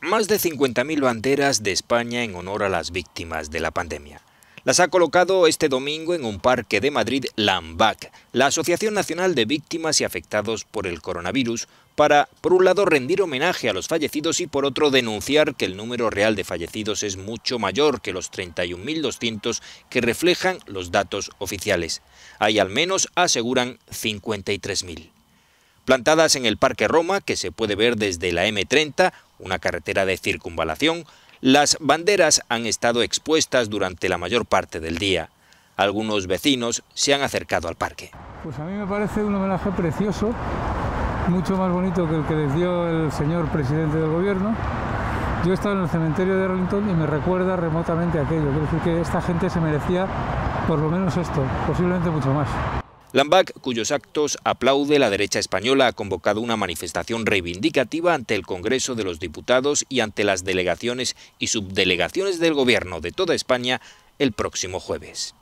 más de 50.000 banderas de España en honor a las víctimas de la pandemia. Las ha colocado este domingo en un parque de Madrid, LAMBAC, la Asociación Nacional de Víctimas y Afectados por el Coronavirus, para, por un lado, rendir homenaje a los fallecidos y, por otro, denunciar que el número real de fallecidos es mucho mayor que los 31.200 que reflejan los datos oficiales. Hay al menos, aseguran, 53.000 plantadas en el Parque Roma, que se puede ver desde la M30, una carretera de circunvalación, las banderas han estado expuestas durante la mayor parte del día. Algunos vecinos se han acercado al parque. Pues a mí me parece un homenaje precioso, mucho más bonito que el que les dio el señor presidente del gobierno. Yo he estado en el cementerio de Arlington y me recuerda remotamente aquello. Quiero decir que esta gente se merecía por lo menos esto, posiblemente mucho más. Lambac, cuyos actos aplaude la derecha española, ha convocado una manifestación reivindicativa ante el Congreso de los Diputados y ante las delegaciones y subdelegaciones del Gobierno de toda España el próximo jueves.